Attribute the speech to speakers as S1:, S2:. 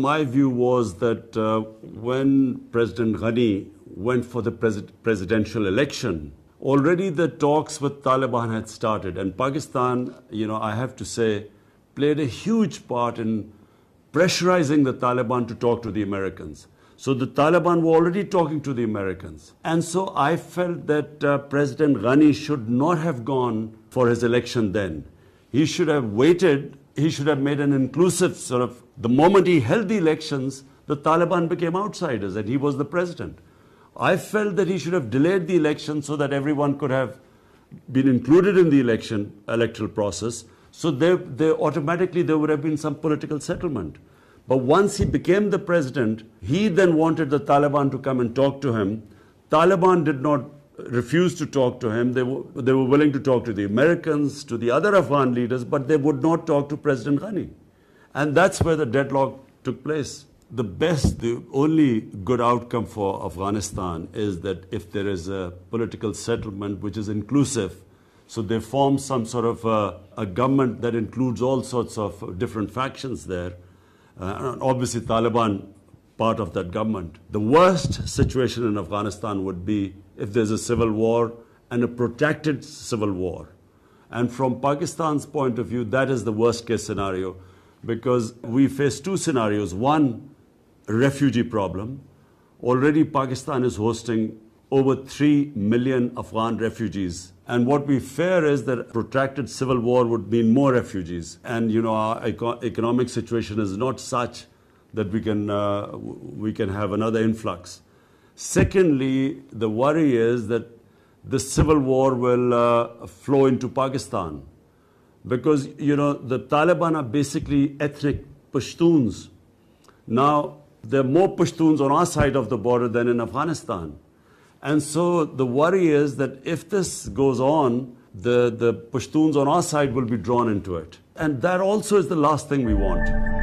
S1: My view was that uh, when President Ghani went for the pres presidential election, already the talks with Taliban had started. And Pakistan, you know, I have to say, played a huge part in pressurizing the Taliban to talk to the Americans. So the Taliban were already talking to the Americans. And so I felt that uh, President Ghani should not have gone for his election then. He should have waited he should have made an inclusive sort of, the moment he held the elections, the Taliban became outsiders and he was the president. I felt that he should have delayed the election so that everyone could have been included in the election, electoral process. So there, there automatically there would have been some political settlement. But once he became the president, he then wanted the Taliban to come and talk to him. Taliban did not refused to talk to him. They were, they were willing to talk to the Americans, to the other Afghan leaders, but they would not talk to President Ghani. And that's where the deadlock took place. The best, the only good outcome for Afghanistan is that if there is a political settlement which is inclusive, so they form some sort of a, a government that includes all sorts of different factions there. Uh, obviously, Taliban part of that government. The worst situation in Afghanistan would be if there's a civil war and a protected civil war. And from Pakistan's point of view, that is the worst case scenario because we face two scenarios. One, refugee problem. Already Pakistan is hosting over 3 million Afghan refugees. And what we fear is that protracted civil war would mean more refugees. And, you know, our eco economic situation is not such that we can, uh, we can have another influx. Secondly, the worry is that the civil war will uh, flow into Pakistan because, you know, the Taliban are basically ethnic Pashtuns. Now, there are more Pashtuns on our side of the border than in Afghanistan. And so the worry is that if this goes on, the, the Pashtuns on our side will be drawn into it. And that also is the last thing we want.